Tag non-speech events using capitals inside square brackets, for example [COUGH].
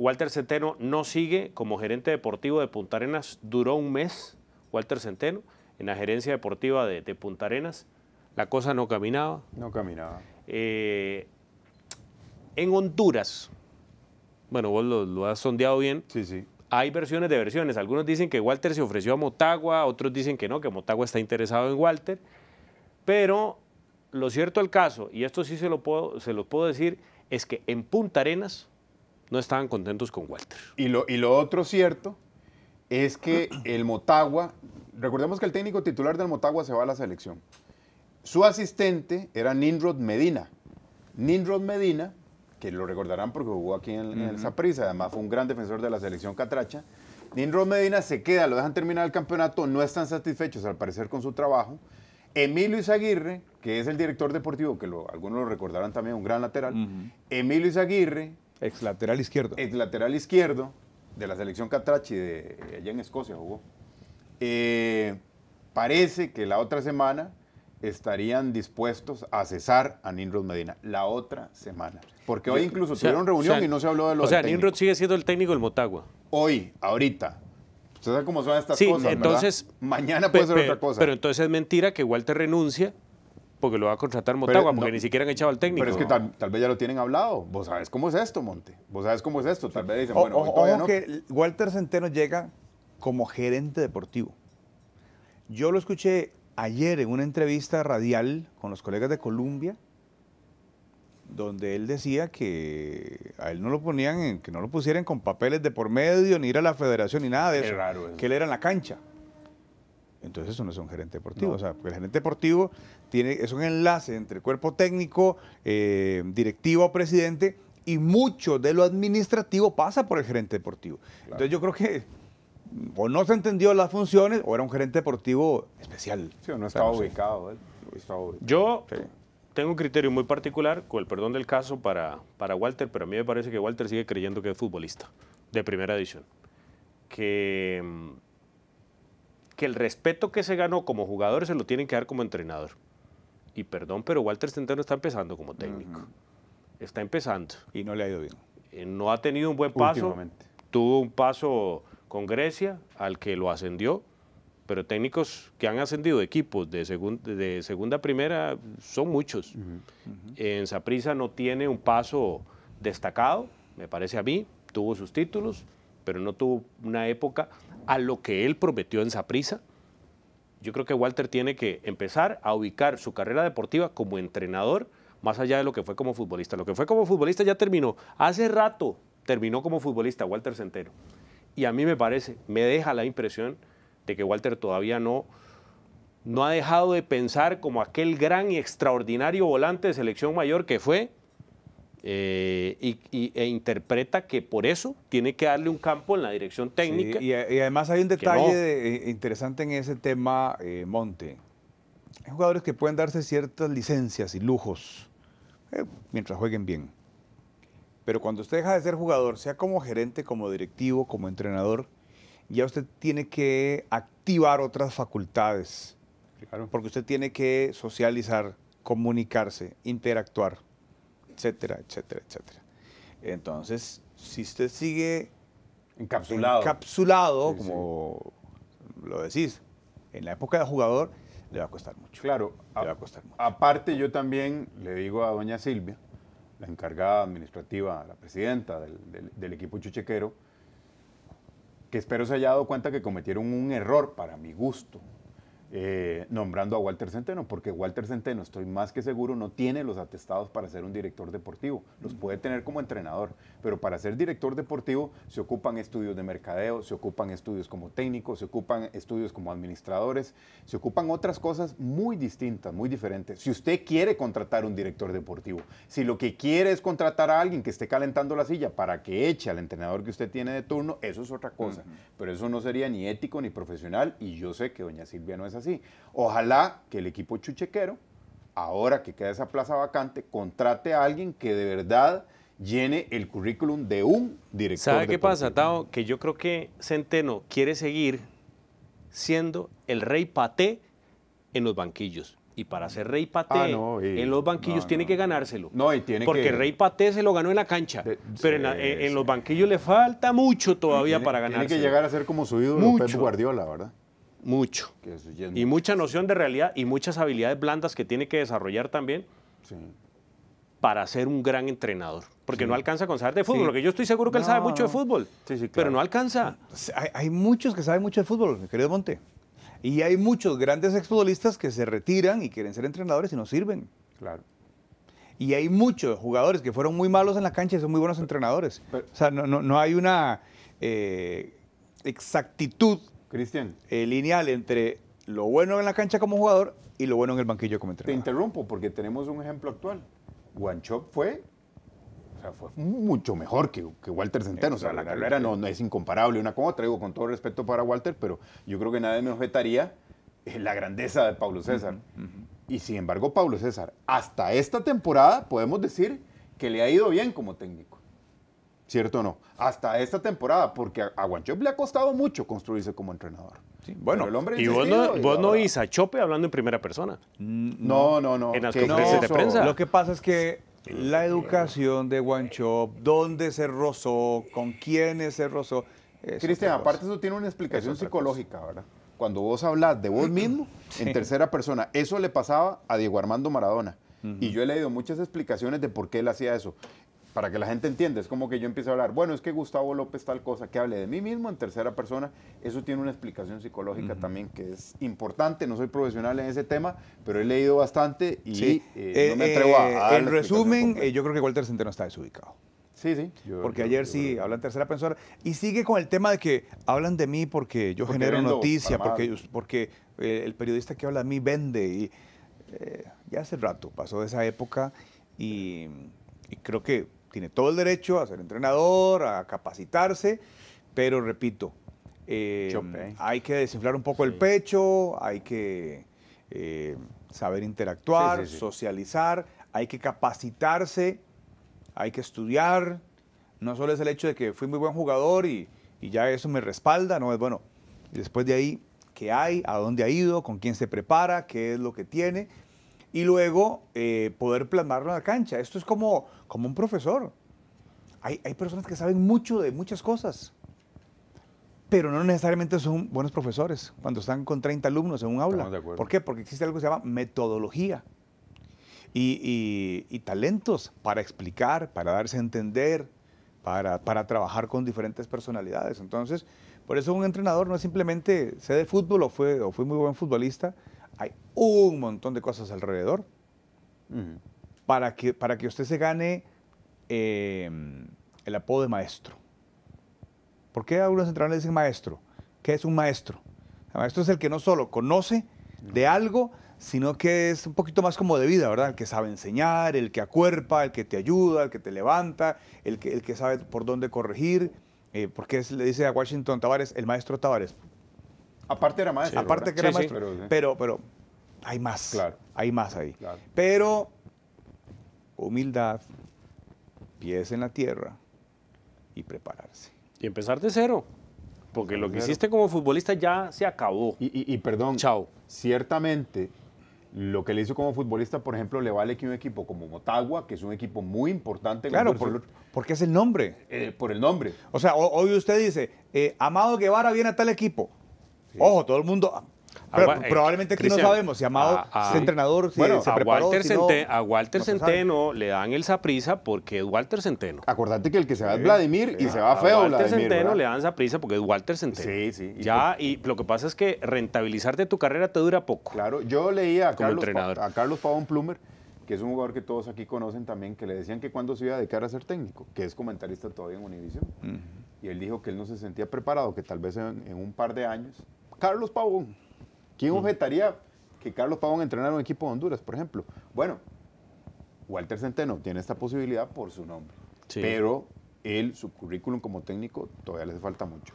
Walter Centeno no sigue como gerente deportivo de Punta Arenas, duró un mes Walter Centeno en la gerencia deportiva de, Punta Arenas, la cosa no caminaba. No caminaba. Eh, en Honduras, bueno, vos lo, has sondeado bien. Sí, sí. Hay versiones de versiones. Algunos dicen que Walter se ofreció a Motagua, otros dicen que no, que Motagua está interesado en Walter. Pero lo cierto del caso, y esto sí se lo puedo, se lo puedo decir, es que en Punta Arenas no estaban contentos con Walter. Y lo, otro cierto es que [CLEARS THROAT] el Motagua, recordemos que el técnico titular del Motagua se va a la selección. Su asistente era Ninrod Medina. Ninrod Medina, que lo recordarán porque jugó aquí en, el Zaprisa, además fue un gran defensor de la selección catracha. Ninrod Medina se queda, lo dejan terminar el campeonato, no están satisfechos al parecer con su trabajo. Emilio Izaguirre, que es el director deportivo, que lo, algunos lo recordarán también, un gran lateral. Emilio Izaguirre Ex lateral izquierdo. Ex lateral izquierdo de la selección Catrachi de allá en Escocia jugó. Eh, parece que la otra semana estarían dispuestos a cesar a Ninrod Medina la otra semana. Porque hoy incluso tuvieron reunión y no se habló de lo O sea, Ninrod sigue siendo el técnico del Motagua. Hoy, ahorita. Usted sabe cómo son estas cosas. Entonces, mañana puede ser otra cosa. Pero entonces es mentira que Walter renuncia porque lo va a contratar Motagua, porque ni siquiera han echado al técnico. Pero es que tal, vez ya lo tienen hablado. Vos sabés cómo es esto, Monte. Vos sabés cómo es esto. Tal vez dicen, bueno, ojo, ojo no. que Walter Centeno llega como gerente deportivo. Yo lo escuché ayer en una entrevista radial con los colegas de Colombia, donde él decía que a él no lo ponían, que no lo pusieran con papeles de por medio, ni ir a la federación, ni nada de eso. Qué raro eso. Que él era en la cancha entonces eso no es un gerente deportivo. O sea, el gerente deportivo tiene, es un enlace entre cuerpo técnico, eh, directivo o presidente, y mucho de lo administrativo pasa por el gerente deportivo. Entonces yo creo que mm, o no se entendió las funciones o era un gerente deportivo especial. Sí, no estaba, ubicado, Yo tengo un criterio muy particular, con el perdón del caso, para, para Walter, pero a mí me parece que Walter sigue creyendo que es futbolista de primera edición. Que mm, que el respeto que se ganó como jugador se lo tienen que dar como entrenador. Y perdón, pero Walter Centeno está empezando como técnico. Está empezando. Y no le ha ido bien. Eh, no ha tenido un buen paso. Tuvo un paso con Grecia, al que lo ascendió, pero técnicos que han ascendido equipos de, segunda primera son muchos. En Saprisa no tiene un paso destacado, me parece a mí, tuvo sus títulos, pero no tuvo una época a lo que él prometió en Saprisa, yo creo que Walter tiene que empezar a ubicar su carrera deportiva como entrenador más allá de lo que fue como futbolista. Lo que fue como futbolista ya terminó. Hace rato terminó como futbolista Walter Centeno. Y a mí me parece, me deja la impresión de que Walter todavía no, no ha dejado de pensar como aquel gran y extraordinario volante de selección mayor que fue eh, y, e interpreta que por eso tiene que darle un campo en la dirección técnica. y, además hay un detalle eh, interesante en ese tema, eh, Monte. Hay jugadores que pueden darse ciertas licencias y lujos mientras jueguen bien. Pero cuando usted deja de ser jugador, sea como gerente, como directivo, como entrenador, ya usted tiene que activar otras facultades. Porque usted tiene que socializar, comunicarse, interactuar etcétera, etcétera, etcétera. Entonces, si usted sigue encapsulado, encapsulado como lo decís, en la época de jugador, le va a costar mucho. Claro, le va a costar mucho. Aparte, yo también le digo a doña Silvia, la encargada administrativa, la presidenta del, del equipo chuchequero, que espero se haya dado cuenta que cometieron un error para mi gusto, eh, nombrando a Walter Centeno, porque Walter Centeno, estoy más que seguro, no tiene los atestados para ser un director deportivo. Los puede tener como entrenador, pero para ser director deportivo se ocupan estudios de mercadeo, se ocupan estudios como técnico, se ocupan estudios como administradores, se ocupan otras cosas muy distintas, muy diferentes. Si usted quiere contratar un director deportivo, si lo que quiere es contratar a alguien que esté calentando la silla para que eche al entrenador que usted tiene de turno, eso es otra cosa. Pero eso no sería ni ético ni profesional y yo sé que doña Silvia no es así. Ojalá que el equipo chuchequero, ahora que queda esa plaza vacante, contrate a alguien que de verdad llene el currículum de un director. ¿Sabe qué pasa, Tao? Que yo creo que Centeno quiere seguir siendo el rey paté en los banquillos. Y para ser rey paté ah, en los banquillos tiene que ganárselo. No, tiene porque el rey paté se lo ganó en la cancha. pero en, los banquillos le falta mucho todavía para ganarse. Tiene que llegar a ser como su ídolo Pep Guardiola, ¿verdad? mucho. Y mucha noción de realidad y muchas habilidades blandas que tiene que desarrollar también para ser un gran entrenador. Porque no alcanza con saber de fútbol, lo que yo estoy seguro que él sabe mucho de fútbol, pero no alcanza. Pues, hay, muchos que saben mucho de fútbol, mi querido Monte. Y hay muchos grandes exfutbolistas que se retiran y quieren ser entrenadores y no sirven. Claro. Y hay muchos jugadores que fueron muy malos en la cancha y son muy buenos entrenadores. o sea, no, hay una eh, exactitud Cristian. el lineal entre lo bueno en la cancha como jugador y lo bueno en el banquillo como entrenador. Te interrumpo porque tenemos un ejemplo actual. Guanchop fue, fue mucho mejor que, Walter Centeno. O sea, la carrera no, es incomparable una con otra. Digo, con todo respeto para Walter, pero yo creo que nadie me objetaría eh, la grandeza de Pablo César. Y sin embargo, Pablo César, hasta esta temporada podemos decir que le ha ido bien como técnico. ¿cierto o no? Hasta esta temporada, porque a, le ha costado mucho construirse como entrenador. Sí, bueno, el hombre y vos no, y a Chope hablando en primera persona. Mm, no, no, no. En las conferencias de prensa. Lo que pasa es que la educación de Guanchop, dónde se rozó, con quiénes se rozó. Cristian, aparte eso tiene una explicación psicológica, ¿verdad? Cuando vos hablas de vos [CLEARS THROAT] mismo en tercera persona, eso le pasaba a Diego Armando Maradona. Y yo he leído muchas explicaciones de por qué él hacía eso para que la gente entienda, es como que yo empiezo a hablar, bueno, es que Gustavo López tal cosa, que hable de mí mismo en tercera persona, eso tiene una explicación psicológica también que es importante, no soy profesional en ese tema, pero he leído bastante y eh, eh, no me atrevo a... Eh, en resumen, yo creo que Walter Centeno está desubicado. Sí, sí. porque ayer sí, sí hablan tercera persona. Y sigue con el tema de que hablan de mí porque yo genero noticia, porque, porque el periodista que habla de mí vende. Y ya hace rato pasó de esa época y creo que tiene todo el derecho a ser entrenador, a capacitarse, pero repito, eh, hay que desinflar un poco el pecho, hay que eh, saber interactuar, socializar, hay que capacitarse, hay que estudiar. No solo es el hecho de que fui muy buen jugador y, y ya eso me respalda, no es bueno. Después de ahí, ¿qué hay? ¿A dónde ha ido? ¿Con quién se prepara? ¿Qué es lo que tiene? y luego eh, poder plasmarlo en la cancha. Esto es como, como un profesor. Hay, hay, personas que saben mucho de muchas cosas, pero no necesariamente son buenos profesores cuando están con 30 alumnos en un aula. ¿Por qué? Porque existe algo que se llama metodología. Y, y, y talentos para explicar, para darse a entender, para, para trabajar con diferentes personalidades. Entonces, por eso un entrenador no es simplemente sé de fútbol o fue, o fue muy buen futbolista, hay un montón de cosas alrededor para, que, para que usted se gane em, el apodo de maestro. ¿Por qué a algunos entrenadores le dicen maestro? ¿Qué es un maestro? El maestro es el que no solo conoce de algo, sino que es un poquito más como de vida, ¿verdad? El que sabe enseñar, el que acuerpa, el que te ayuda, el que te levanta, el que, el que sabe por dónde corregir. Eh, porque le dice a Washington Tavares, el maestro Tavares? Aparte era maestro. aparte que era maestro. Pero, pero, hay más. Claro. Hay más ahí. Pero humildad, pies en la tierra y prepararse. Y empezar de cero. Porque lo que hiciste como futbolista ya se acabó. Y, perdón, Chao. ciertamente lo que le hizo como futbolista, por ejemplo, le vale que un equipo como Motagua, que es un equipo muy importante. Claro, por, porque es el nombre. Eh, por el nombre. O sea, hoy usted dice, eh, Amado Guevara viene a tal equipo. Ojo, todo el mundo. Ah, eh, probablemente aquí no sabemos ah, ah, este si Amado entrenador, bueno, a Walter, Centeno le dan el zaprisa porque es Walter Centeno. Acordate que el que se va es Vladimir y se va feo Walter Centeno le dan zaprisa porque es Walter Centeno. Sí, sí. Y ya, y lo que pasa es que rentabilizarte tu carrera te dura poco. Claro, yo leía a Carlos, a Carlos Pavón Plumer que es un jugador que todos aquí conocen también, que le decían que cuando se iba a dedicar a ser técnico, que es comentarista todavía en Univision. Y él dijo que él no se sentía preparado, que tal vez en un par de años Carlos Pavón. ¿Quién mm. objetaría que Carlos Pavón entrenara un equipo de Honduras, por ejemplo? Bueno, Walter Centeno tiene esta posibilidad por su nombre, pero él, su currículum como técnico, todavía le hace falta mucho.